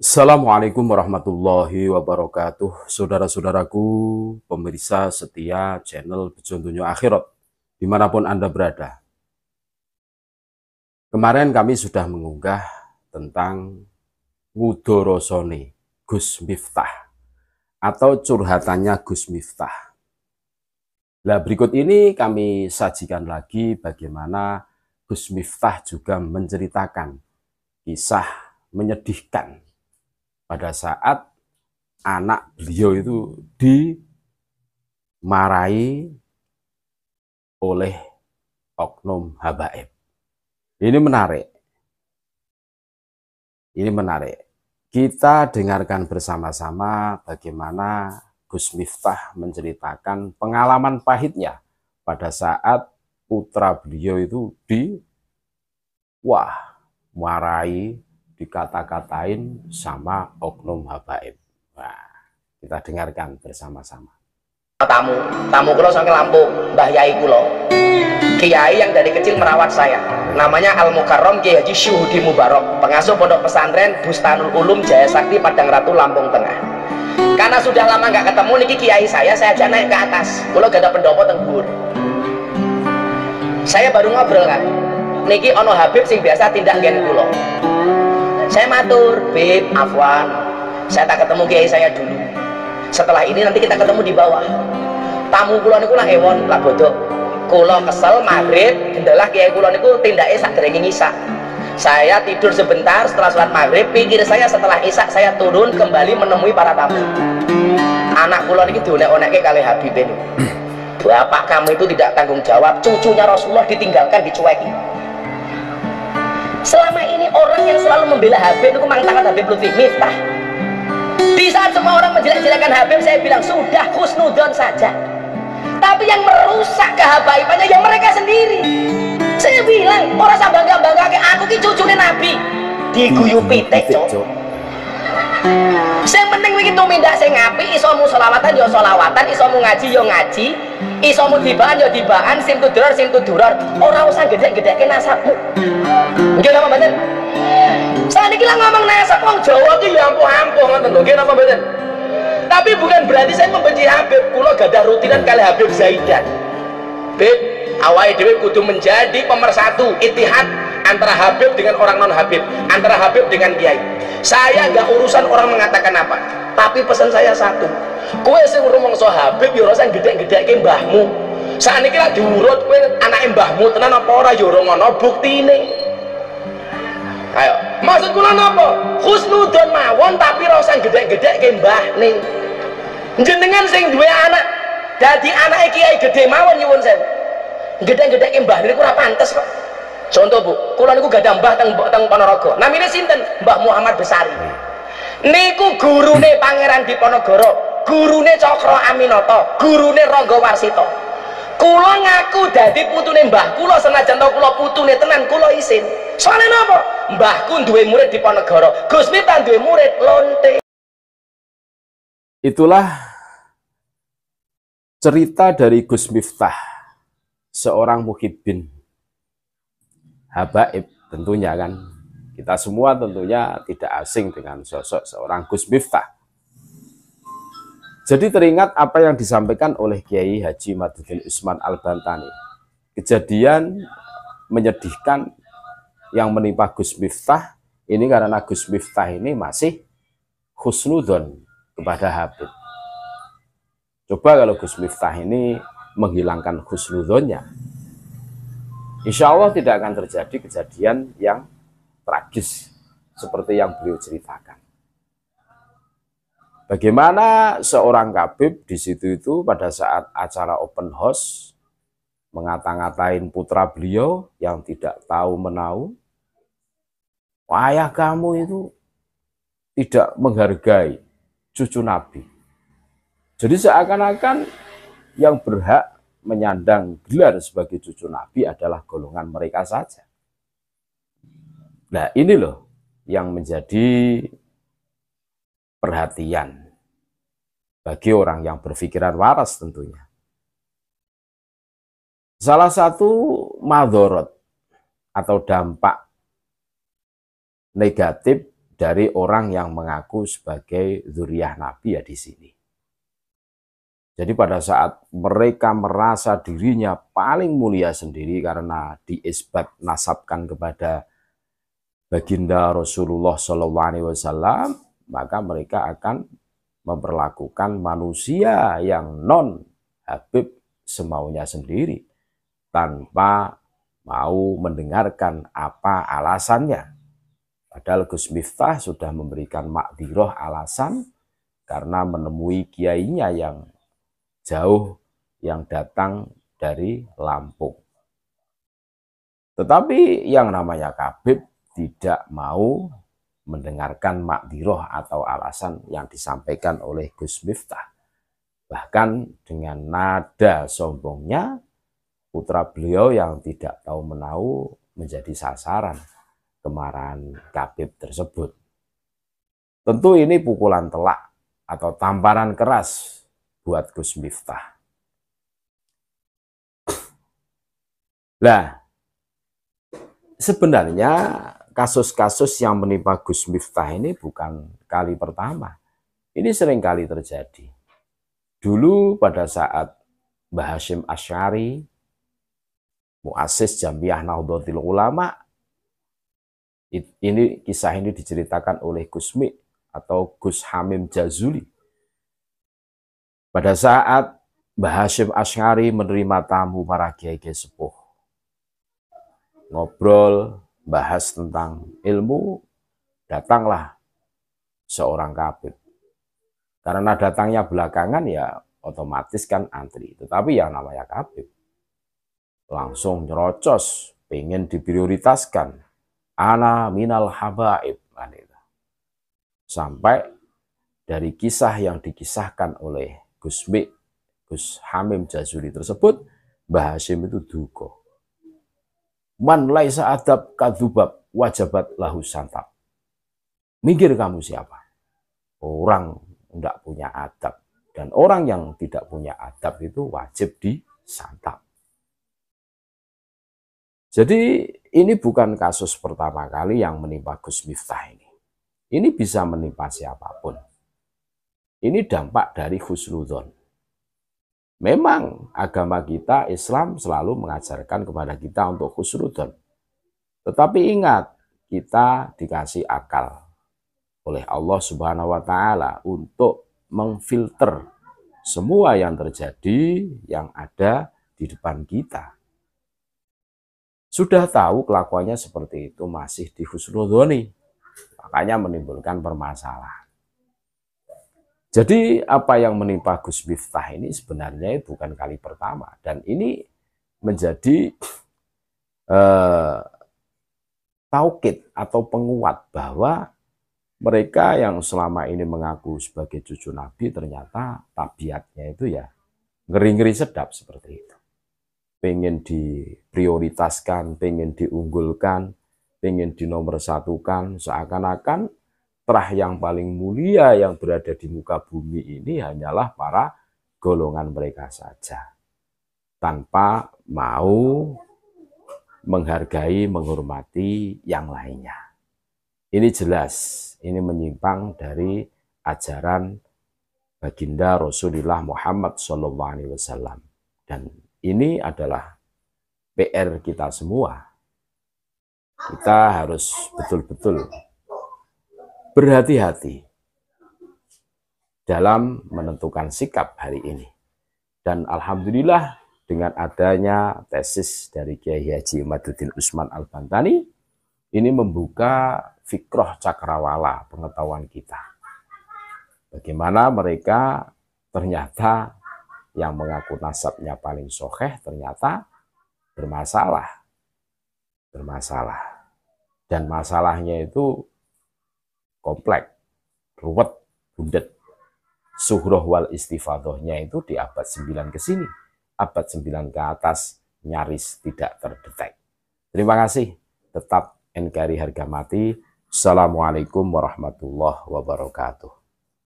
Assalamualaikum warahmatullahi wabarakatuh Saudara-saudaraku, pemirsa setia channel Bejontunyo Akhirat Dimanapun Anda berada Kemarin kami sudah mengunggah tentang Ngudorosone Gus Miftah Atau curhatannya Gus Miftah Nah berikut ini kami sajikan lagi bagaimana Gus Miftah juga menceritakan kisah menyedihkan pada saat anak beliau itu dimarahi oleh oknum habaib. Ini menarik. Ini menarik. Kita dengarkan bersama-sama bagaimana Gus Miftah menceritakan pengalaman pahitnya pada saat putra beliau itu di wah marai dikata-katain sama oknum habaib. Wah, kita dengarkan bersama-sama. Tamu, tamu kulo sangat Lampung, Mbah Yai kulo. Kiai yang dari kecil merawat saya. Namanya Al Mukarrom Kiai Haji Syuhudi Mubarok, pengasuh pondok pesantren Bustanul Ulum Jaya Sakti Padang Ratu Lampung Tengah. Karena sudah lama nggak ketemu niki kiai saya, saya aja naik ke atas. Kulo gak ada pendopo tenggur. Saya baru ngobrol kan. Niki ono Habib sing biasa tindak gen kulo saya matur Bib, Afwan saya tak ketemu kiai saya dulu setelah ini nanti kita ketemu di bawah tamu kula niku lah ewon lah bodoh kula kesel maghrib gendelah kiai kula niku tindake sak derenge ngisa saya tidur sebentar setelah sholat maghrib pikir saya setelah isak saya turun kembali menemui para tamu anak kula itu dionek onaknya kali Habib ini bapak kamu itu tidak tanggung jawab cucunya Rasulullah ditinggalkan dicueki selama ini orang yang selalu membela HP itu mantangan Habib Lutfi Miftah di saat semua orang menjelek-jelekan Habib saya bilang sudah khusnudon saja tapi yang merusak kehabaibannya yang mereka sendiri saya bilang orang sama bangga bangga aku ki cucunya nabi Di pitik cok saya penting begitu minta saya ngapi iso mu selawatan yo ya selawatan iso ngaji yo ya ngaji iso mu dibaan yo ya dibaan sing tuduror sing tuduror Orang usah gede gedekke nasabmu nggih niki lah ngomong nanya wong Jawa ki ya ampuh-ampuh ngoten lho. Nggih napa mboten? Tapi bukan berarti saya membenci Habib. Kula gadah rutinan kali Habib Zaidan. Habib awalnya dhewe kudu menjadi pemersatu, itihad antara Habib dengan orang non Habib, antara Habib dengan Kiai. Saya nggak urusan orang mengatakan apa, tapi pesan saya satu. Kue sing rumangsa Habib yo ya gede-gede ke mbahmu. Saat ini lah diurut kue anak mbahmu tenan apa ora yo ya ora ngono ini. Ayo, maksud kula napa khusnudon mawon tapi rasa gede-gede ke mbah ning jenengan sing duwe anak dadi anake kiai gede mawon nyuwun sewu gedek gede ke mbah niku ora pantes kok contoh bu kula niku gadah mbah teng teng Ponorogo namine sinten Mbah Muhammad Besari hmm. niku gurune Pangeran Diponegoro gurune Cokro Aminoto gurune Ronggo Warsito kula ngaku dadi putune mbah kula senajan tau kula putune tenan kula isin soalnya napa mbahku duwe murid di Ponegoro Gus Miftah duwe murid lonte itulah cerita dari Gus Miftah seorang muhibbin habaib tentunya kan kita semua tentunya tidak asing dengan sosok seorang Gus Miftah jadi teringat apa yang disampaikan oleh Kiai Haji Madudin Usman Al-Bantani kejadian menyedihkan yang menimpa Gus Miftah ini karena Gus Miftah ini masih khusnudon kepada Habib. Coba kalau Gus Miftah ini menghilangkan khusnudonnya, insya Allah tidak akan terjadi kejadian yang tragis seperti yang beliau ceritakan. Bagaimana seorang Habib di situ itu pada saat acara open house mengata-ngatain putra beliau yang tidak tahu menau. Ayah kamu itu tidak menghargai cucu Nabi. Jadi seakan-akan yang berhak menyandang gelar sebagai cucu Nabi adalah golongan mereka saja. Nah ini loh yang menjadi perhatian bagi orang yang berpikiran waras tentunya. Salah satu madorot atau dampak negatif dari orang yang mengaku sebagai zuriyah Nabi ya di sini. Jadi pada saat mereka merasa dirinya paling mulia sendiri karena diisbat nasabkan kepada baginda Rasulullah saw, maka mereka akan memperlakukan manusia yang non Habib semaunya sendiri tanpa mau mendengarkan apa alasannya. Padahal Gus Miftah sudah memberikan makdiroh alasan karena menemui kiainya yang jauh yang datang dari Lampung. Tetapi yang namanya Kabib tidak mau mendengarkan makdiroh atau alasan yang disampaikan oleh Gus Miftah. Bahkan dengan nada sombongnya putra beliau yang tidak tahu menau menjadi sasaran kemarahan Kabib tersebut. Tentu ini pukulan telak atau tamparan keras buat Gus Miftah. Nah, sebenarnya kasus-kasus yang menimpa Gus Miftah ini bukan kali pertama. Ini sering kali terjadi. Dulu pada saat Mbah Hashim Asyari Muasis Jamiah Nahdlatul Ulama. Ini kisah ini diceritakan oleh Gusmi atau Gus Hamim Jazuli. Pada saat Mbah Hashim Ashari menerima tamu para kiai-kiai sepuh. Ngobrol, bahas tentang ilmu, datanglah seorang kabir Karena datangnya belakangan ya otomatis kan antri. Tetapi ya namanya kabir langsung nyerocos, pengen diprioritaskan. Ana minal habaib. Sampai dari kisah yang dikisahkan oleh Gus Mik, Gus Hamim Jazuli tersebut, Mbah Hashim itu duko. Man laisa adab kadubab wajabat lahu santab. Mikir kamu siapa? Orang tidak punya adab. Dan orang yang tidak punya adab itu wajib disantap. Jadi ini bukan kasus pertama kali yang menimpa Gus Miftah ini. Ini bisa menimpa siapapun. Ini dampak dari husnudon. Memang agama kita Islam selalu mengajarkan kepada kita untuk husnudon. Tetapi ingat, kita dikasih akal oleh Allah Subhanahu wa taala untuk mengfilter semua yang terjadi yang ada di depan kita sudah tahu kelakuannya seperti itu masih di dihusnudoni. Makanya menimbulkan permasalahan. Jadi apa yang menimpa Gus Miftah ini sebenarnya bukan kali pertama. Dan ini menjadi eh, taukit atau penguat bahwa mereka yang selama ini mengaku sebagai cucu Nabi ternyata tabiatnya itu ya ngeri-ngeri sedap seperti itu pengen diprioritaskan, pengen diunggulkan, pengen dinomorsatukan, seakan-akan terah yang paling mulia yang berada di muka bumi ini hanyalah para golongan mereka saja. Tanpa mau menghargai, menghormati yang lainnya. Ini jelas, ini menyimpang dari ajaran baginda Rasulullah Muhammad SAW dan ini adalah PR kita semua. Kita harus betul-betul berhati-hati dalam menentukan sikap hari ini. Dan Alhamdulillah dengan adanya tesis dari Kiai Haji Madudin Usman Al-Bantani, ini membuka fikroh cakrawala pengetahuan kita. Bagaimana mereka ternyata yang mengaku nasabnya paling soheh ternyata bermasalah. Bermasalah. Dan masalahnya itu kompleks, ruwet, bundet. Suhroh wal istifadohnya itu di abad 9 ke sini. Abad 9 ke atas nyaris tidak terdetek. Terima kasih. Tetap NKRI harga mati. Assalamualaikum warahmatullahi wabarakatuh.